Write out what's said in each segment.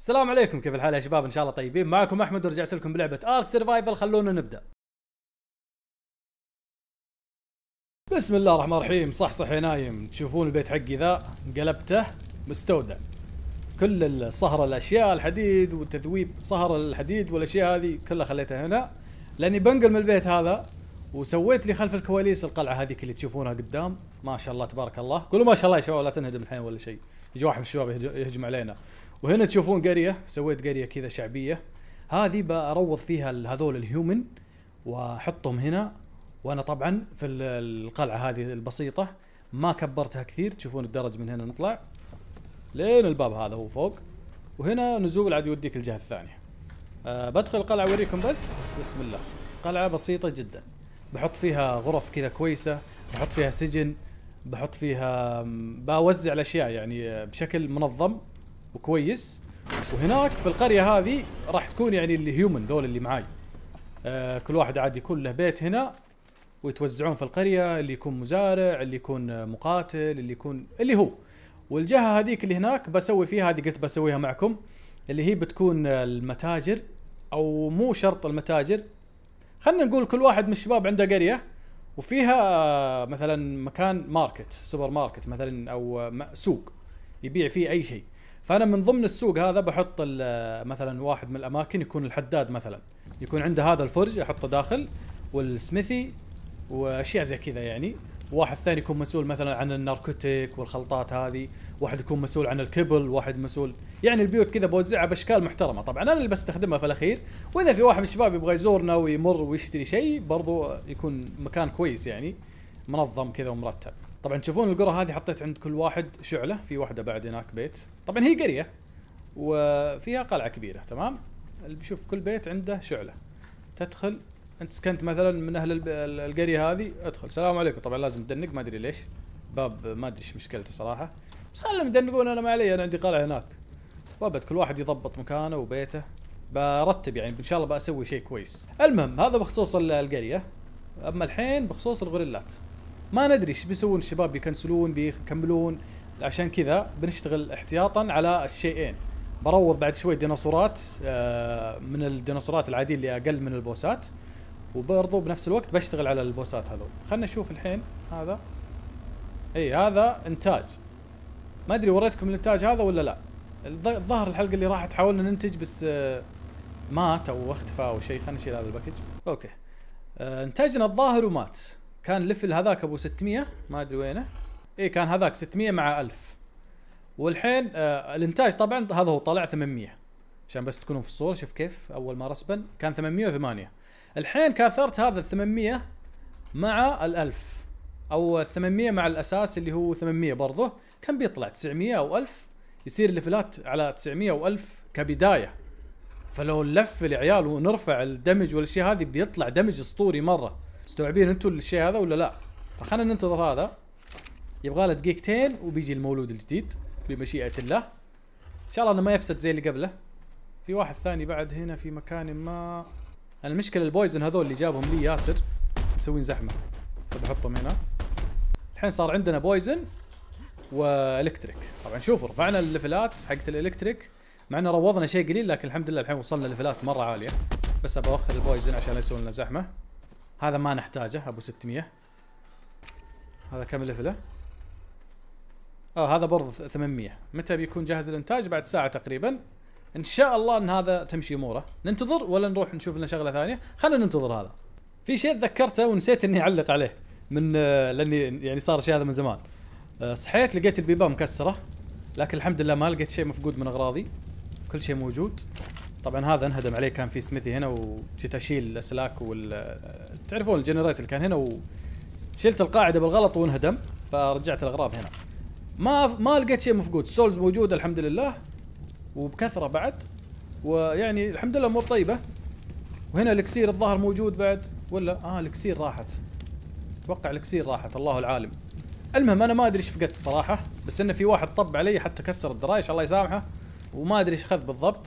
السلام عليكم كيف الحال يا شباب ان شاء الله طيبين معكم احمد ورجعت لكم بلعبه ارك سرفايفل خلونا نبدا بسم الله الرحمن الرحيم صح صح يا نايم تشوفون البيت حقي ذا قلبته مستودع كل الصهر الاشياء الحديد والتذويب صهر الحديد والاشياء هذه كلها خليتها هنا لاني بنقل من البيت هذا وسويت لي خلف الكواليس القلعه هذيك اللي تشوفونها قدام ما شاء الله تبارك الله قولوا ما شاء الله يا شباب لا تنهدم الحين ولا شيء يجي واحد من الشباب يهجم علينا وهنا تشوفون قريه سويت قريه كذا شعبيه هذه بروض فيها هذول الهيومن واحطهم هنا وانا طبعا في القلعه هذه البسيطه ما كبرتها كثير تشوفون الدرج من هنا نطلع لين الباب هذا هو فوق وهنا نزول عاد يوديك الجهه الثانيه أه بدخل القلعه اوريكم بس بسم الله قلعه بسيطه جدا بحط فيها غرف كذا كويسه بحط فيها سجن بحط فيها بوزع الاشياء يعني آه، بشكل منظم وكويس وهناك في القريه هذه راح تكون يعني الهيومن ذول اللي معاي آه كل واحد عاد يكون له بيت هنا ويتوزعون في القريه اللي يكون مزارع اللي يكون مقاتل اللي يكون اللي هو والجهه هذيك اللي هناك بسوي فيها هذه قلت بسويها معكم اللي هي بتكون المتاجر او مو شرط المتاجر خلينا نقول كل واحد من الشباب عنده قريه وفيها مثلا مكان ماركت سوبر ماركت مثلا او سوق يبيع فيه اي شيء فانا من ضمن السوق هذا بحط مثلا واحد من الاماكن يكون الحداد مثلا يكون عنده هذا الفرج احطه داخل والسميثي واشياء زي كذا يعني واحد ثاني يكون مسؤول مثلا عن الناركوتيك والخلطات هذه واحد يكون مسؤول عن الكبل واحد مسؤول يعني البيوت كذا بوزعها باشكال محترمه طبعا انا اللي بستخدمها في الاخير واذا في واحد من الشباب يبغى يزورنا ويمر ويشتري شيء برضو يكون مكان كويس يعني منظم كذا ومرتب طبعا تشوفون القرى هذه حطيت عند كل واحد شعله في واحده بعد هناك بيت طبعا هي قريه وفيها قلعه كبيره تمام اللي بيشوف كل بيت عنده شعله تدخل انت سكنت مثلا من اهل القريه هذه ادخل السلام عليكم طبعا لازم تدنق ما ادري ليش باب ما ادري ايش مشكلته صراحه بس خلهم يدنقون انا ما علي انا عندي قلعه هناك وابد كل واحد يضبط مكانه وبيته برتب يعني ان شاء الله بسوي شيء كويس المهم هذا بخصوص القريه اما الحين بخصوص الغوريلات ما ندري ايش بيسوون الشباب بيكنسلون بيكملون عشان كذا بنشتغل احتياطا على الشيئين بروض بعد شوي ديناصورات آه، من الديناصورات العادية اللي اقل من البوسات وبرضو بنفس الوقت بشتغل على البوسات هذول خلنا نشوف الحين هذا اي هذا انتاج ما ادري وريتكم الانتاج هذا ولا لا الظاهر الحلقه اللي راحت حاولنا ننتج بس آه، مات او اختفى او شيء خلينا نشيل هذا الباكج اوكي آه، انتجنا الظاهر ومات كان لفل هذاك ابو 600 ما ادري وينه اي كان هذاك 600 مع 1000 والحين آه الانتاج طبعا هذا هو طلع 800 عشان بس تكونون في الصوره شوف كيف اول ما رسبن كان 808 الحين كاثرت هذا ال 800 مع ال 1000 او 800 مع الاساس اللي هو 800 برضه كم بيطلع 900 او 1000 يصير الليفلات على 900 و1000 كبدايه فلو نلف العيال ونرفع الدمج والاشياء هذه بيطلع دمج اسطوري مره مستوعبين انتوا الشيء هذا ولا لا فخلنا ننتظر هذا يبغى له دقيقتين وبيجي المولود الجديد بمشيئه الله ان شاء الله انه ما يفسد زي اللي قبله في واحد ثاني بعد هنا في مكان ما انا المشكله البويزن هذول اللي جابهم لي ياسر مسوين زحمه فبحطهم هنا الحين صار عندنا بويزن والكتريك طبعا شوفوا رفعنا الليفلات حقت الالكتريك مع انه روضنا شيء قليل لكن الحمد لله الحين وصلنا ليفلات مره عاليه بس ابغى اوخر البويزن عشان لا يسوون لنا زحمه هذا ما نحتاجه ابو 600 هذا كم لفله؟ اه هذا برضه 800 متى بيكون جاهز الانتاج؟ بعد ساعه تقريبا ان شاء الله ان هذا تمشي اموره ننتظر ولا نروح نشوف لنا شغله ثانيه خلينا ننتظر هذا في شيء تذكرته ونسيت اني اعلق عليه من آه، لاني يعني صار الشيء هذا من زمان آه، صحيت لقيت البيبان مكسره لكن الحمد لله ما لقيت شيء مفقود من اغراضي كل شيء موجود طبعا هذا انهدم عليه كان في سميثي هنا وجيت اشيل الاسلاك وال تعرفون الجنريتر اللي كان هنا وشلت القاعده بالغلط وانهدم فرجعت الاغراض هنا ما ما لقيت شيء مفقود السولز موجوده الحمد لله وبكثره بعد ويعني الحمد لله امور طيبه وهنا الاكسير الظاهر موجود بعد ولا اه الاكسير راحت اتوقع الاكسير راحت الله العالم المهم انا ما ادري ايش فقدت صراحه بس انه في واحد طب علي حتى كسر الدرايش الله يسامحه وما ادري ايش خذ بالضبط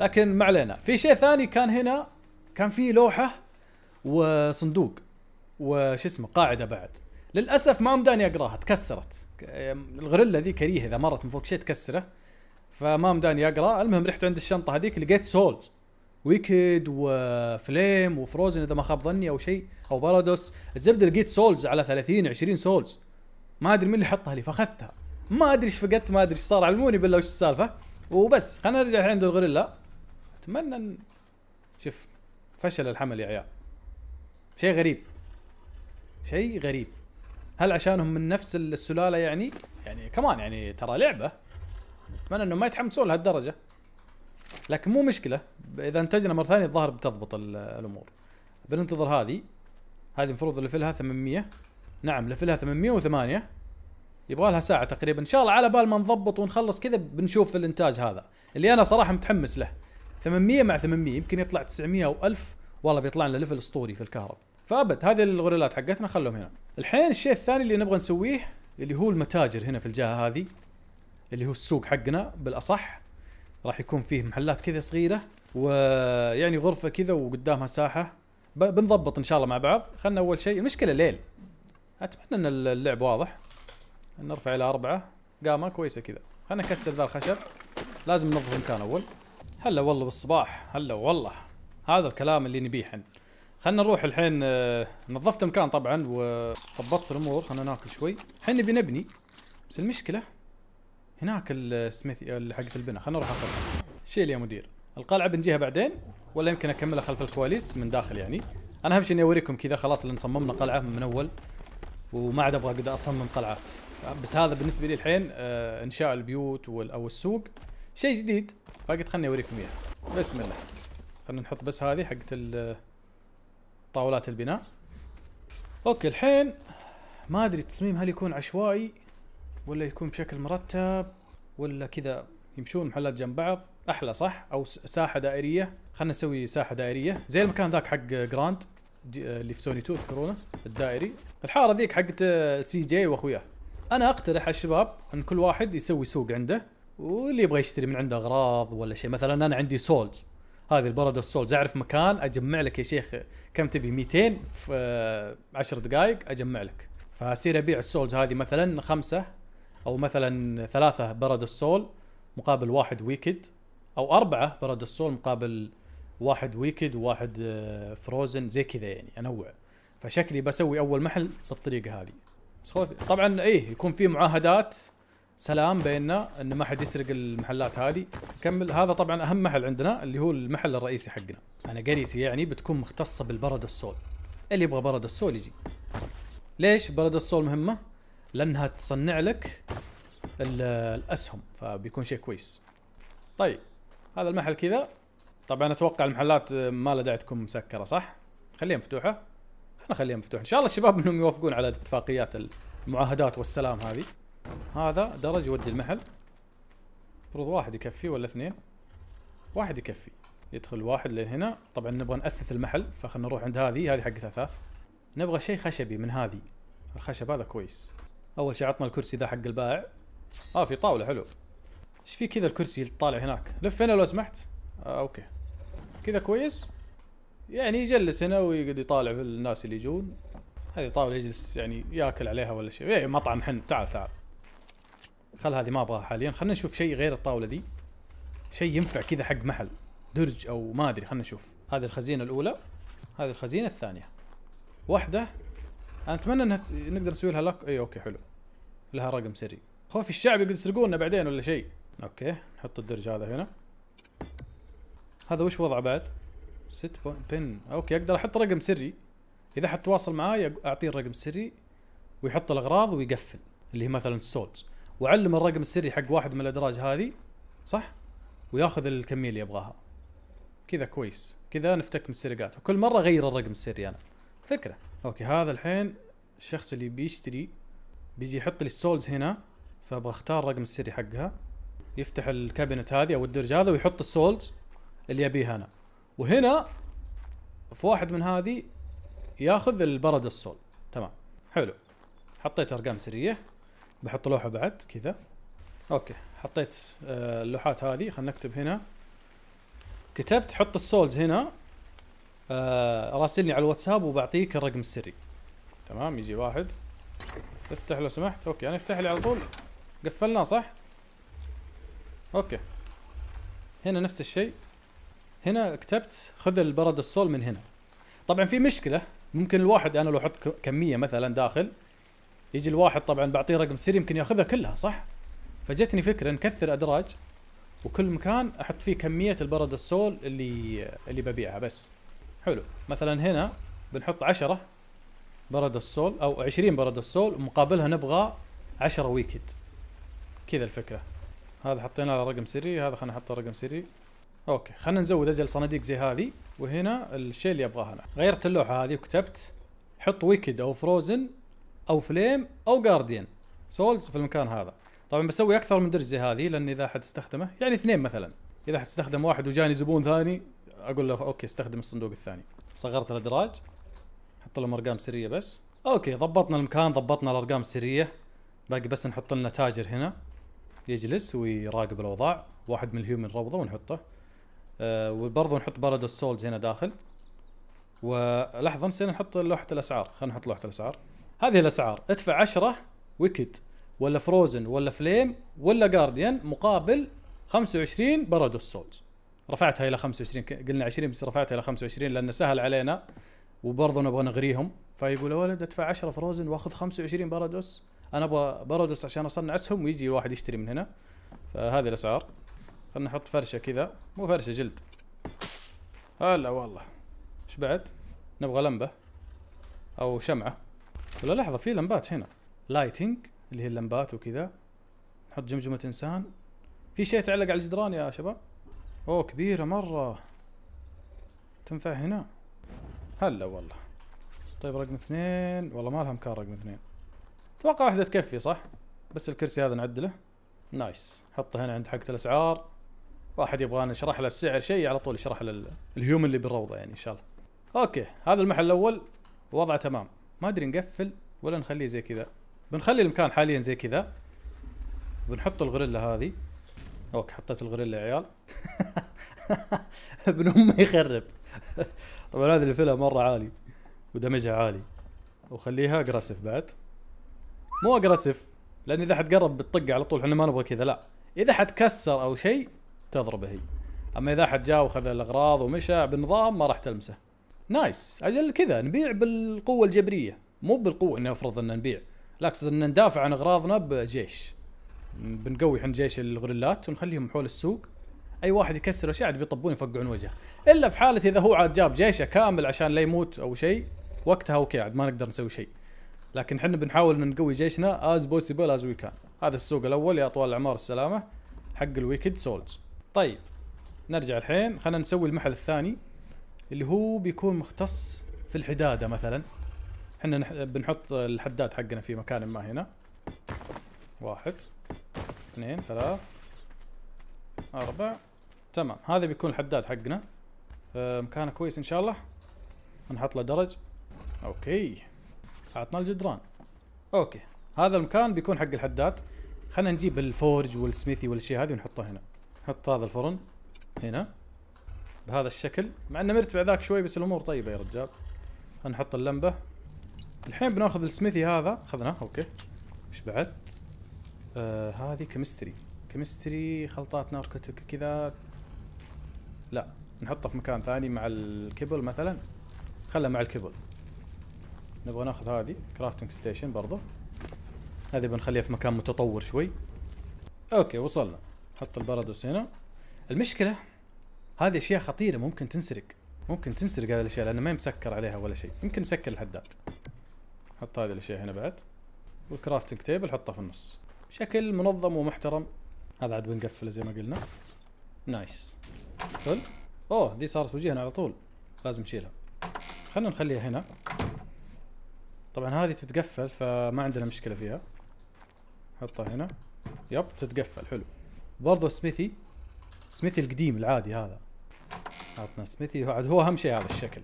لكن ما علينا في شيء ثاني كان هنا كان في لوحه وصندوق وش اسمه قاعده بعد للاسف ما مداني اقراها تكسرت الغريلا ذي كريهه اذا مرت من فوق شيء تكسره فما مداني اقرا المهم رحت عند الشنطه هذيك لقيت سولز ويكد وفليم وفروزن اذا ما خاب ظني او شيء او بارادوس الزبده لقيت سولز على 30 20 سولز ما ادري مين اللي حطها لي فاخذتها ما ادري ايش فقدت ما ادري ايش صار علموني بالله وش السالفه وبس خلينا نرجع الحين عند الغوريلا اتمنى ان شوف فشل الحمل يا عيال شيء غريب شيء غريب هل عشانهم من نفس السلاله يعني يعني كمان يعني ترى لعبه اتمنى انهم ما يتحمسون لهالدرجه لكن مو مشكله اذا انتجنا مره ثانيه الظاهر بتضبط الامور بننتظر هذه هذه المفروض لفلها 800 نعم لفلها 808 يبغى لها ساعه تقريبا ان شاء الله على بال ما نضبط ونخلص كذا بنشوف الانتاج هذا اللي انا صراحه متحمس له 800 مع 800 يمكن يطلع 900 او 1000 والله بيطلع لنا ليفل اسطوري في الكهرب فابد هذه الغوريلات حقتنا خلهم هنا الحين الشيء الثاني اللي نبغى نسويه اللي هو المتاجر هنا في الجهه هذه اللي هو السوق حقنا بالاصح راح يكون فيه محلات كذا صغيره ويعني غرفه كذا وقدامها ساحه بنضبط ان شاء الله مع بعض خلنا اول شيء المشكله ليل اتمنى ان اللعب واضح نرفع الى اربعه قامه كويسه كذا خلنا نكسر ذا الخشب لازم ننظف المكان اول هلا والله بالصباح هلا والله هذا الكلام اللي نبيه احنا خلينا نروح الحين آه، نظفت المكان طبعا وضبطت الامور خلينا ناكل شوي الحين نبي نبني بس المشكله هناك السميث حقت البناء خلينا نروح اخذها شيل يا مدير القلعه بنجيها بعدين ولا يمكن اكملها خلف الكواليس من داخل يعني انا اهم شيء اني اوريكم كذا خلاص اللي صممنا قلعه من اول وما عاد ابغى اقدر اصمم قلعات بس هذا بالنسبه لي الحين آه، انشاء البيوت او السوق شيء جديد فقلت خلني اوريكم اياها بسم الله خلنا نحط بس هذه حقت طاولات البناء اوكي الحين ما ادري التصميم هل يكون عشوائي ولا يكون بشكل مرتب ولا كذا يمشون محلات جنب بعض احلى صح او ساحه دائريه خلنا نسوي ساحه دائريه زي المكان ذاك حق جراند آه، اللي في سوني 2 تذكرونه الدائري الحاره ذيك حقت آه، سي جي واخوياه انا اقترح على الشباب ان كل واحد يسوي سوق عنده واللي يبغى يشتري من عنده اغراض ولا شيء مثلا انا عندي سولز هذه البرد السولز اعرف مكان اجمع لك يا شيخ كم تبي 200 في 10 آه، دقائق اجمع لك فاصير ابيع السولز هذه مثلا خمسه او مثلا ثلاثه برد السول مقابل واحد ويكد او اربعه برد السول مقابل واحد ويكد وواحد آه، فروزن زي كذا يعني انوع فشكلي بسوي اول محل بالطريقه هذه بس خوفي طبعا ايه يكون في معاهدات سلام بيننا ان ما حد يسرق المحلات هذه كمل هذا طبعا اهم محل عندنا اللي هو المحل الرئيسي حقنا انا قريتي يعني بتكون مختصه بالبرد السول اللي يبغى برد السول يجي ليش برد السول مهمه لانها تصنع لك الاسهم فبيكون شيء كويس طيب هذا المحل كذا طبعا اتوقع المحلات ما لها داعي تكون مسكره صح خليها مفتوحه خلينا نخليها مفتوحه ان شاء الله الشباب منهم يوافقون على اتفاقيات المعاهدات والسلام هذه هذا درج يودي المحل المفروض واحد يكفي ولا اثنين واحد يكفي يدخل واحد لين هنا طبعا نبغى ناسس المحل فخلنا نروح عند هذه هذه حقت اثاث نبغى شيء خشبي من هذه الخشب هذا كويس اول شيء عطنا الكرسي ذا حق البائع اه في طاوله حلو ايش في كذا الكرسي اللي طالع هناك لف هنا لو سمحت آه اوكي كذا كويس يعني يجلس هنا ويقعد يطالع في الناس اللي يجون هذه طاوله يجلس يعني ياكل عليها ولا شيء إيه، مطعم حن تعال تعال خل هذه ما ابغاها حاليا خلينا نشوف شيء غير الطاوله دي شيء ينفع كذا حق محل درج او ما ادري خلينا نشوف هذه الخزينه الاولى هذه الخزينه الثانيه واحده انا اتمنى انها نقدر نسوي لها لك اي اوكي حلو لها رقم سري خوفي الشعب يقدر يسرقونا بعدين ولا شيء اوكي نحط الدرج هذا هنا هذا وش وضعه بعد ست بن اوكي اقدر احط رقم سري اذا حد تواصل معاي اعطيه الرقم السري ويحط الاغراض ويقفل اللي هي مثلا السولز وعلم الرقم السري حق واحد من الادراج هذه صح وياخذ الكميه اللي يبغاها كذا كويس كذا نفتك من السرقات وكل مره غير الرقم السري انا فكره اوكي هذا الحين الشخص اللي بيشتري بيجي يحط لي السولز هنا فابغى اختار الرقم السري حقها يفتح الكابينت هذه او الدرج هذا ويحط السولز اللي ابيها انا وهنا في واحد من هذه ياخذ البرد السول تمام حلو حطيت ارقام سريه بحط لوحه بعد كذا اوكي حطيت آه، اللوحات هذه خلينا نكتب هنا كتبت حط السولز هنا آه، راسلني على الواتساب وبعطيك الرقم السري تمام يجي واحد افتح لو سمحت اوكي انا افتح لي على طول قفلناه صح اوكي هنا نفس الشيء هنا كتبت خذ البرد السول من هنا طبعا في مشكله ممكن الواحد انا لو احط كميه مثلا داخل يجي الواحد طبعا بعطيه رقم سري يمكن ياخذها كلها صح؟ فجتني فكره نكثر ادراج وكل مكان احط فيه كميه البرد السول اللي اللي ببيعها بس. حلو مثلا هنا بنحط 10 برد السول او 20 برد السول ومقابلها نبغى 10 ويكد. كذا الفكره. هذا حطينا له رقم سري هذا خلينا نحطه رقم سري اوكي خلينا نزود اجل صناديق زي هذه وهنا الشيء اللي ابغاه انا غيرت اللوحه هذه وكتبت حط ويكد او فروزن او فليم او جارديان سولز في المكان هذا طبعا بسوي اكثر من درج زي هذه لان اذا استخدمه يعني اثنين مثلا اذا استخدم واحد وجاني زبون ثاني اقول له اوكي استخدم الصندوق الثاني صغرت الادراج حط لهم ارقام سريه بس اوكي ضبطنا المكان ضبطنا الارقام السريه باقي بس نحط لنا تاجر هنا يجلس ويراقب الاوضاع واحد من الهيومن روضه ونحطه أه وبرضه نحط بارادوس سولز هنا داخل ولحظه نسينا نحط لوحه الاسعار خلينا نحط لوحه الاسعار هذه الاسعار ادفع 10 ويكد ولا فروزن ولا فليم ولا جارديان مقابل 25 بارادوس سولز رفعتها الى 25 قلنا 20 بس رفعتها الى 25 لانه سهل علينا وبرضه نبغى نغريهم فيقول ولد ادفع 10 فروزن واخذ 25 بارادوس انا ابغى بارادوس عشان اصنع اسهم ويجي الواحد يشتري من هنا فهذه الاسعار خلينا نحط فرشه كذا مو فرشه جلد هلا والله ايش بعد نبغى لمبه او شمعه ولا لحظه في لمبات هنا لايتنج اللي هي اللمبات وكذا نحط جمجمه انسان في شيء تعلق على الجدران يا شباب اوه كبيره مره تنفع هنا هلا والله طيب رقم اثنين والله ما لها مكان رقم اثنين اتوقع واحده تكفي صح بس الكرسي هذا نعدله نايس حطه هنا عند حقة الاسعار واحد يبغى نشرح له السعر شيء على طول يشرح له الهيومن اللي بالروضه يعني ان شاء الله اوكي هذا المحل الاول وضعه تمام ما ادري نقفل ولا نخليه زي كذا بنخلي المكان حاليا زي كذا بنحط الغوريلا هذه اوك حطيت الغوريلا يا عيال ابن امه يخرب طبعا هذه الفيلا مره عالي ودمجها عالي وخليها اجراسيف بعد مو اجراسيف لان اذا حتقرب بتطق على طول احنا ما نبغى كذا لا اذا حتكسر او شيء تضربه هي اما اذا حد جاء وخذ الاغراض ومشى بنظام ما راح تلمسه نايس اجل كذا نبيع بالقوه الجبريه مو بالقوه انه افرض ان نبيع لا اقصد ان ندافع عن اغراضنا بجيش بنقوي حن جيش الغريلات ونخليهم حول السوق اي واحد يكسر اشياء عاد بيطبون يفقعون وجهه الا في حاله اذا هو عاد جاب جيشه كامل عشان لا يموت او شيء وقتها اوكي عاد ما نقدر نسوي شيء لكن احنا بنحاول ان نقوي جيشنا از بوسيبل از وي كان هذا السوق الاول يا طوال العمر السلامه حق الويكد سولز طيب نرجع الحين خلينا نسوي المحل الثاني اللي هو بيكون مختص في الحداده مثلا احنا بنحط الحداد حقنا في مكان ما هنا واحد اثنين ثلاث اربع تمام هذا بيكون الحداد حقنا آه، مكانه كويس ان شاء الله نحط له درج اوكي اعطنا الجدران اوكي هذا المكان بيكون حق الحداد خلينا نجيب الفورج والسميثي والاشياء هذه ونحطها هنا نحط هذا الفرن هنا بهذا الشكل مع انه مرتفع ذاك شوي بس الامور طيبه يا رجال هنحط اللمبه الحين بناخذ السميثي هذا اخذناه اوكي ايش بعد آه هذه كمستري كمستري خلطات ناركوتيك كذا لا نحطه في مكان ثاني مع الكبل مثلا خله مع الكبل نبغى ناخذ هذه كرافتنج ستيشن برضه هذه بنخليها في مكان متطور شوي اوكي وصلنا حط البرادوس هنا المشكله هذه اشياء خطيره ممكن تنسرق ممكن تنسرق هذه الاشياء لانه ما مسكر عليها ولا شيء يمكن نسكر الحداد حط هذه الاشياء هنا بعد والكرافتنج تيبل حطه في النص بشكل منظم ومحترم هذا عاد بنقفله زي ما قلنا نايس حل. اوه دي صارت وجيهنا على طول لازم نشيلها خلينا نخليها هنا طبعا هذه تتقفل فما عندنا مشكله فيها حطها هنا يب تتقفل حلو برضو سميثي سميثي القديم العادي هذا عطنا سميثي هذا هو اهم شيء هذا الشكل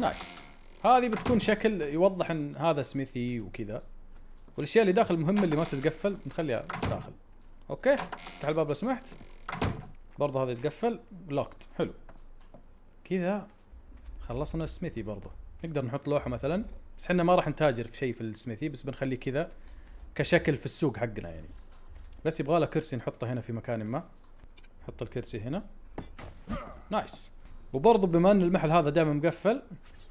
نايس هذه بتكون شكل يوضح ان هذا سميثي وكذا والاشياء اللي داخل مهمه اللي ما تتقفل بنخليها داخل اوكي افتح الباب لو سمحت برضه هذا يتقفل لوكت حلو كذا خلصنا السميثي برضه نقدر نحط لوحه مثلا بس احنا ما راح نتاجر في شيء في السميثي بس بنخليه كذا كشكل في السوق حقنا يعني بس يبغى له كرسي نحطه هنا في مكان ما نحط الكرسي هنا نايس وبرضه بما ان المحل هذا دائما مقفل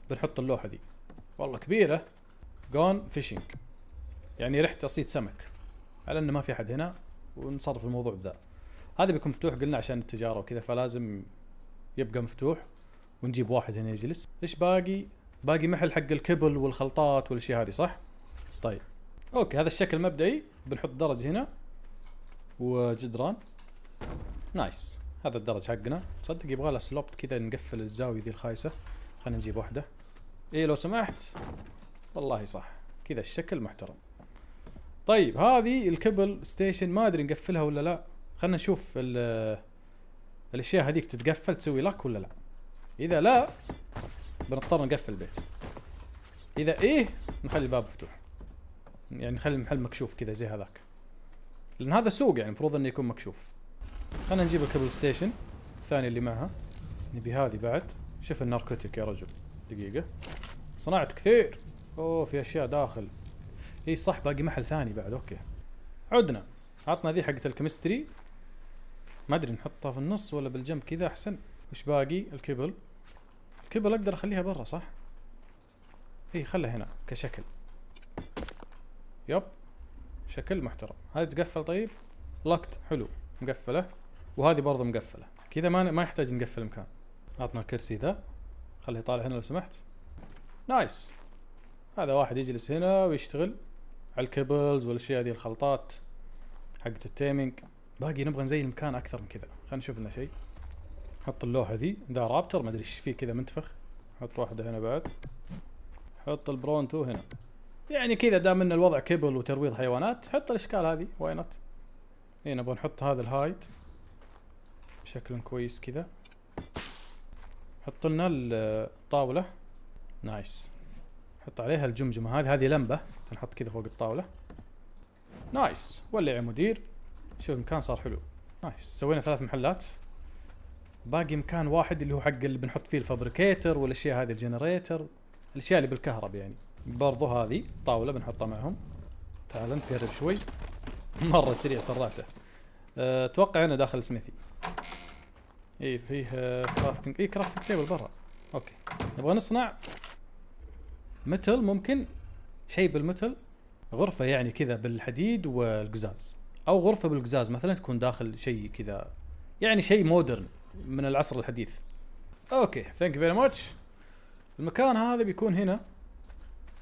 بنحط اللوحه ذي والله كبيره جون فيشنج يعني رحت اصيد سمك على انه ما في احد هنا ونصرف الموضوع بذا هذا بيكون مفتوح قلنا عشان التجاره وكذا فلازم يبقى مفتوح ونجيب واحد هنا يجلس ايش باقي باقي محل حق الكبل والخلطات والاشياء هذه صح طيب اوكي هذا الشكل مبدئي بنحط درج هنا وجدران نايس هذا الدرج حقنا تصدق يبغى له سلوب كذا نقفل الزاويه ذي الخايسه خلينا نجيب واحده اي لو سمحت والله صح كذا الشكل محترم طيب هذه الكبل ستيشن ما ادري نقفلها ولا لا خلينا نشوف الاشياء هذيك تتقفل تسوي لك ولا لا اذا لا بنضطر نقفل البيت اذا ايه نخلي الباب مفتوح يعني نخلي المحل مكشوف كذا زي هذاك لان هذا سوق يعني المفروض انه يكون مكشوف خلينا نجيب الكبل ستيشن الثانية اللي معها نبي هذه بعد شوف الناركوتيك يا رجل دقيقة صنعت كثير اوه في اشياء داخل اي صح باقي محل ثاني بعد اوكي عدنا عطنا ذي حقت الكمستري ما ادري نحطها في النص ولا بالجنب كذا احسن وش باقي الكبل الكبل اقدر اخليها برا صح اي خلها هنا كشكل يب شكل محترم هذه تقفل طيب لقط حلو مقفله وهذه برضه مقفله كذا ما ما يحتاج نقفل مكان عطنا الكرسي ذا خليه يطالع هنا لو سمحت نايس هذا واحد يجلس هنا ويشتغل على الكيبلز والاشياء ذي الخلطات حقت التيمينج باقي نبغى نزين المكان اكثر من كذا خلينا نشوف لنا شيء حط اللوحه ذي ذا رابتر ما ادري ايش فيه كذا منتفخ حط واحده هنا بعد حط البرونتو هنا يعني كذا دام ان الوضع كيبل وترويض حيوانات حط الاشكال هذه واي نوت اي نبغى نحط هذا الهايد بشكل كويس كذا حط لنا الطاوله نايس حط عليها الجمجمه هذه هذه لمبه نحط كذا فوق الطاوله نايس ولع يا مدير شوف المكان صار حلو نايس سوينا ثلاث محلات باقي مكان واحد اللي هو حق اللي بنحط فيه الفابريكيتر والاشياء هذه الجنريتر الاشياء اللي بالكهرب يعني برضو هذه طاوله بنحطها معهم تعال انت قرب شوي مره سريع سراته اتوقع أه، انا داخل سميثي اي فيه كرافتنج اي كرافتنج تيبل برا اوكي نبغى نصنع متل ممكن شيء بالمتل غرفه يعني كذا بالحديد والقزاز او غرفه بالقزاز مثلا تكون داخل شيء كذا يعني شيء مودرن من العصر الحديث اوكي ثانك فيري ماتش المكان هذا بيكون هنا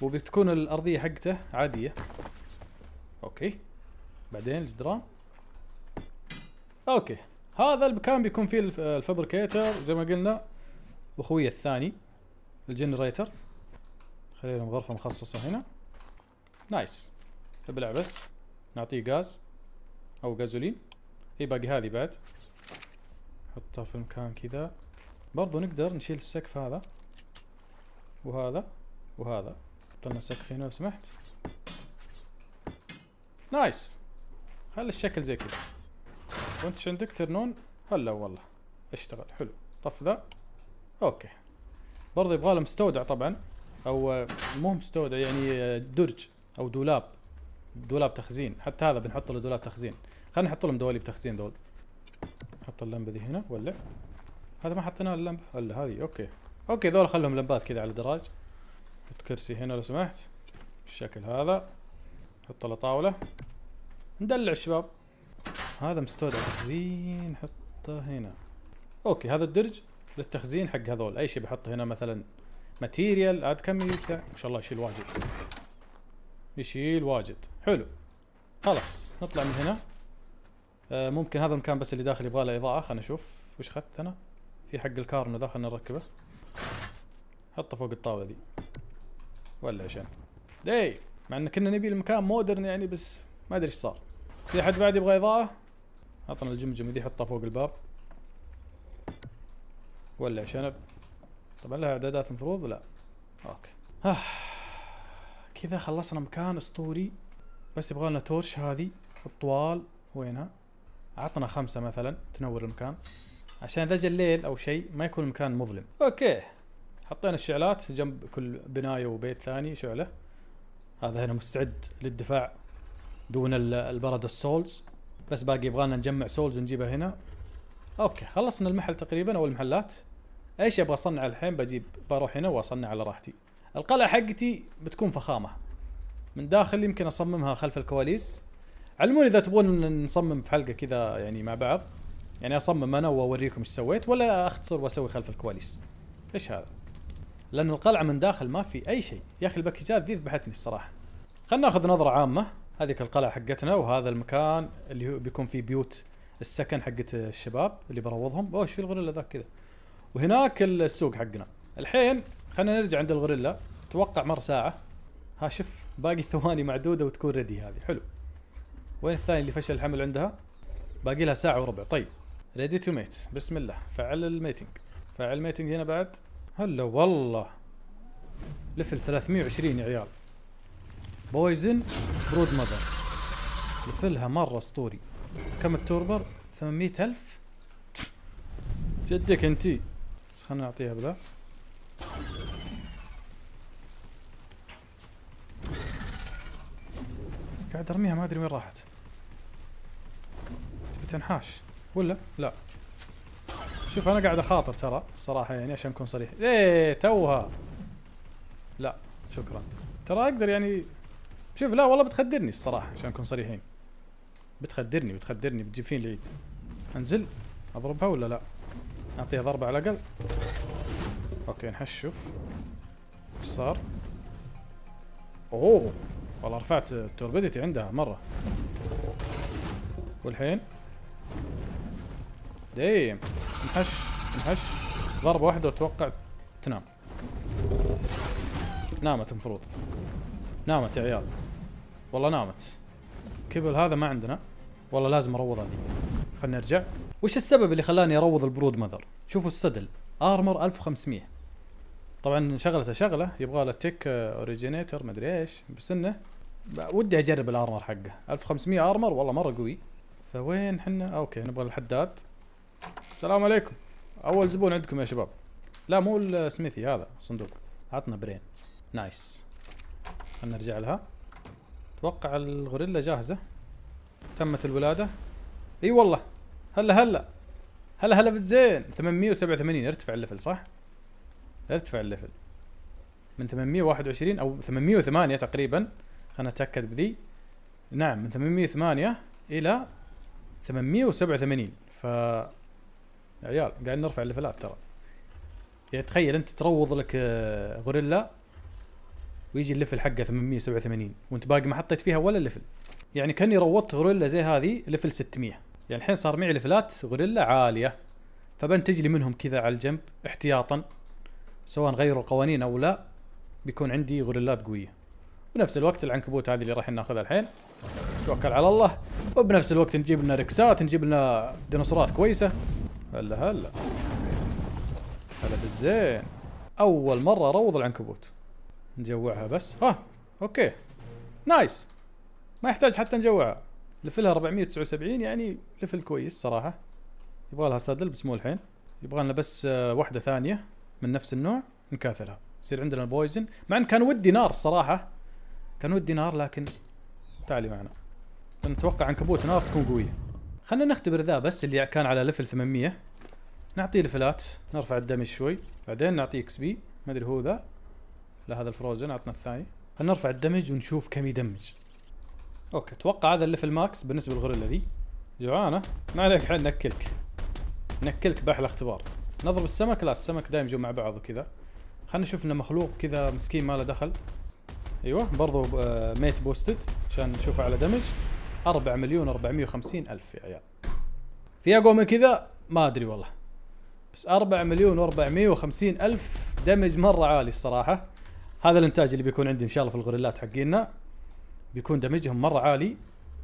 وبتكون الارضيه حقته عاديه اوكي بعدين الجدران اوكي هذا المكان بيكون فيه الفابريكيتر زي ما قلنا واخوي الثاني الجنريتر خلينا لهم غرفه مخصصه هنا نايس ابلع بس نعطيه غاز او غازولين اي باقي هذه بعد نحطها في مكان كذا برضو نقدر نشيل السقف هذا وهذا وهذا حط لنا سقف هنا لو سمحت نايس خلي الشكل زي كذا وانت عندك ترنون هلا والله اشتغل حلو طف ذا اوكي برضه يبغى له مستودع طبعا او مو مستودع يعني درج او دولاب دولاب تخزين حتى هذا بنحط له دولاب تخزين خلينا نحط لهم دواليب تخزين دول حط اللمبه ذي هنا ولع هذا ما حطينا اللمبه الا هذه اوكي اوكي ذول خلهم لمبات كذا على الدراج حط كرسي هنا لو سمحت بالشكل هذا حط له طاوله ندلع الشباب هذا مستودع تخزين حطه هنا اوكي هذا الدرج للتخزين حق هذول اي شيء بحطه هنا مثلا ماتيريال عاد كم يسع ما شاء الله يشيل واجد يشيل واجد حلو خلاص نطلع من هنا آه ممكن هذا المكان بس اللي داخل يبغى له اضاءه خلينا نشوف وش اخذت انا في حق الكارنو ذا داخل نركبه حطه فوق الطاوله دي ولا عشان داي مع ان كنا نبي المكان مودرن يعني بس ما ادري ايش صار في حد بعد يبغى اضاءة؟ عطنا الجمجمة ذي حطها فوق الباب ولع شنب طبعا لها اعدادات المفروض لا اوكي آه. كذا خلصنا مكان اسطوري بس يبغى لنا تورش هذه الطوال وينها عطنا خمسة مثلا تنور المكان عشان اذا جا الليل او شيء ما يكون المكان مظلم اوكي حطينا الشعلات جنب كل بناية وبيت ثاني شعلة هذا هنا مستعد للدفاع دون البرد السولز بس باقي يبغانا نجمع سولز نجيبها هنا اوكي خلصنا المحل تقريبا او المحلات ايش ابغى اصنع الحين بجيب بروح هنا واصنع على راحتي القلعه حقتي بتكون فخامه من داخل يمكن اصممها خلف الكواليس علموني اذا تبغون نصمم في حلقه كذا يعني مع بعض يعني اصمم انا واوريكم ايش سويت ولا اختصر واسوي خلف الكواليس ايش هذا لان القلعه من داخل ما في اي شيء يا اخي الباكجات ذي ذبحتني الصراحه خلنا ناخذ نظره عامه هذيك القلعه حقتنا وهذا المكان اللي هو بيكون فيه بيوت السكن حقت الشباب اللي بروضهم اوه شو الغوريلا ذاك كذا وهناك السوق حقنا الحين خلينا نرجع عند الغوريلا اتوقع مر ساعه ها شوف باقي ثواني معدوده وتكون ريدي هذه حلو وين الثاني اللي فشل الحمل عندها باقي لها ساعه وربع طيب ريدي تو ميت بسم الله فعل الميتنج فعل الميتنج هنا بعد هلا والله لفل 320 يا عيال بويزن برود ماذر لفلها مره اسطوري كم التوربر 800 الف جدك انتي بس خلنا نعطيها بذا قاعد ارميها ما ادري وين راحت تبي تنحاش ولا لا شوف انا قاعد اخاطر ترى الصراحه يعني عشان اكون صريح ايه توها لا شكرا ترى اقدر يعني شوف لا والله بتخدرني الصراحه عشان نكون صريحين بتخدرني بتخدرني بتجيب فين العيد انزل اضربها ولا لا اعطيها ضربه على الاقل اوكي نحشف ايش صار اوه والله رفعت التوربيدتي عندها مره والحين دايم نحش نحش ضربه واحده واتوقع تنام نامت المفروض نامت يا عيال والله نامت كبل هذا ما عندنا والله لازم اروض هذه خلنا نرجع وش السبب اللي خلاني اروض البرود مذر شوفوا السدل ارمر 1500 طبعا شغلته شغله يبغى له تيك اوريجينيتر مدري ايش بس انه ودي اجرب الارمر حقه 1500 ارمر والله مره قوي فوين حنا اوكي نبغى الحداد السلام عليكم اول زبون عندكم يا شباب لا مو السميثي هذا صندوق عطنا برين نايس خلنا نرجع لها اتوقع الغوريلا جاهزة تمت الولادة اي والله هلا هلا هلا هلا بالزين 887 ارتفع الليفل صح؟ ارتفع الليفل من 821 او 808 تقريبا خلنا نتاكد بذي نعم من 808 الى 887 ف عيال قاعد نرفع الليفلات ترى يعني تخيل انت تروض لك آه، غوريلا ويجي الليفل حقه 887 وانت باقي ما حطيت فيها ولا لفل يعني كاني روضت غوريلا زي هذه ليفل 600 يعني الحين صار معي ليفلات غوريلا عاليه فبنتج لي منهم كذا على الجنب احتياطا سواء غيروا القوانين او لا بيكون عندي غوريلات قويه بنفس الوقت العنكبوت هذه اللي راح ناخذها الحين توكل على الله وبنفس الوقت نجيب لنا ركسات نجيب لنا ديناصورات كويسه هلا هلا هلا بالزين اول مره اروض العنكبوت نجوعها بس ها اوكي نايس ما يحتاج حتى نجوعها لفلها 479 يعني لفل كويس صراحه يبغى لها سدل بس مو الحين يبغى لنا بس آه، واحده ثانيه من نفس النوع نكاثرها يصير عندنا بويزن مع ان كان ودي نار الصراحه كان ودي نار لكن تعالي معنا نتوقع عنكبوت نار تكون قويه خلينا نختبر ذا بس اللي كان على لفل 800 نعطيه لفلات نرفع الدمج شوي بعدين نعطيه اكس بي ما ادري هو ذا لا هذا الفروزن عطنا الثاني خلينا نرفع الدمج ونشوف كم يدمج اوكي اتوقع هذا الليفل ماكس بالنسبه للغوريلا ذي جوعانه ما عليك حل نكلك نكلك باحلى اختبار نضرب السمك لا السمك دايم جو مع بعض وكذا خلينا نشوف انه مخلوق كذا مسكين ما له دخل ايوه برضو آه، ميت بوستد عشان نشوفه على دمج 4 مليون 450 الف يا عيال في اقوى من كذا ما ادري والله بس 4 مليون و450 الف دمج مره عالي الصراحه هذا الانتاج اللي بيكون عندي ان شاء الله في الغوريلات حقينا بيكون دمجهم مره عالي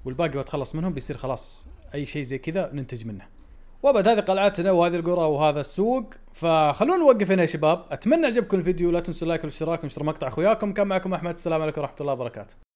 والباقي بتخلص منهم بيصير خلاص اي شيء زي كذا ننتج منه وابد هذه قلعتنا وهذه القرى وهذا السوق فخلونا نوقف هنا يا شباب اتمنى عجبكم الفيديو لا تنسوا اللايك والاشتراك ونشر مقطع اخوياكم كان معكم احمد السلام عليكم ورحمه الله وبركاته